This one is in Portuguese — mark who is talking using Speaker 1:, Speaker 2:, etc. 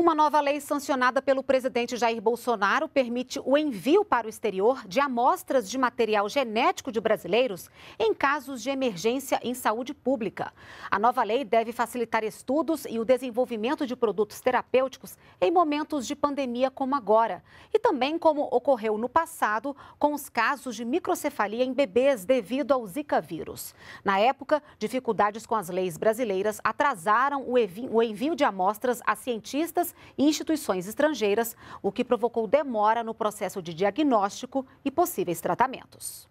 Speaker 1: Uma nova lei sancionada pelo presidente Jair Bolsonaro permite o envio para o exterior de amostras de material genético de brasileiros em casos de emergência em saúde pública. A nova lei deve facilitar estudos e o desenvolvimento de produtos terapêuticos em momentos de pandemia como agora, e também como ocorreu no passado com os casos de microcefalia em bebês devido ao Zika vírus. Na época, dificuldades com as leis brasileiras atrasaram o envio de amostras a cientistas e instituições estrangeiras, o que provocou demora no processo de diagnóstico e possíveis tratamentos.